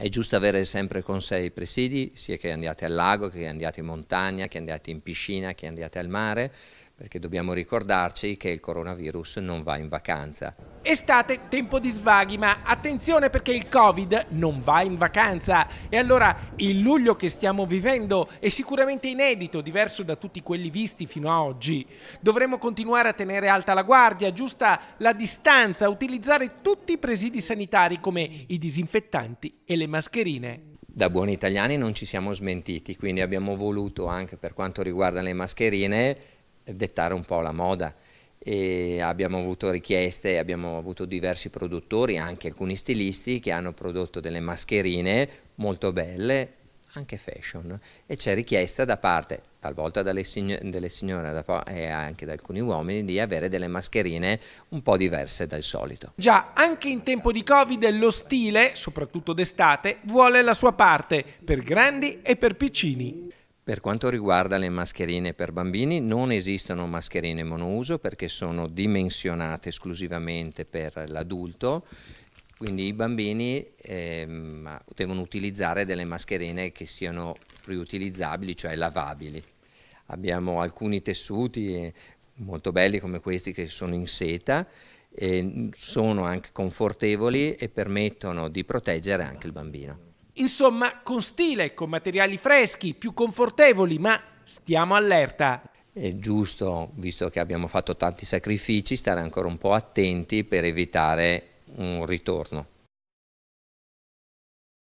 È giusto avere sempre con sé i presidi, sia che andiate al lago, che andiate in montagna, che andiate in piscina, che andiate al mare, perché dobbiamo ricordarci che il coronavirus non va in vacanza. Estate, tempo di svaghi, ma attenzione perché il Covid non va in vacanza. E allora il luglio che stiamo vivendo è sicuramente inedito, diverso da tutti quelli visti fino a oggi. Dovremo continuare a tenere alta la guardia, giusta la distanza, utilizzare tutti i presidi sanitari come i disinfettanti e le mascherine. Da buoni italiani non ci siamo smentiti, quindi abbiamo voluto anche per quanto riguarda le mascherine dettare un po' la moda e abbiamo avuto richieste, abbiamo avuto diversi produttori, anche alcuni stilisti che hanno prodotto delle mascherine molto belle, anche fashion, e c'è richiesta da parte, talvolta dalle signo delle signore da e anche da alcuni uomini, di avere delle mascherine un po' diverse dal solito. Già, anche in tempo di Covid lo stile, soprattutto d'estate, vuole la sua parte, per grandi e per piccini. Per quanto riguarda le mascherine per bambini, non esistono mascherine monouso perché sono dimensionate esclusivamente per l'adulto, quindi i bambini ehm, devono utilizzare delle mascherine che siano riutilizzabili, cioè lavabili. Abbiamo alcuni tessuti eh, molto belli come questi che sono in seta, e sono anche confortevoli e permettono di proteggere anche il bambino. Insomma, con stile, con materiali freschi, più confortevoli, ma stiamo allerta. È giusto, visto che abbiamo fatto tanti sacrifici, stare ancora un po' attenti per evitare un ritorno.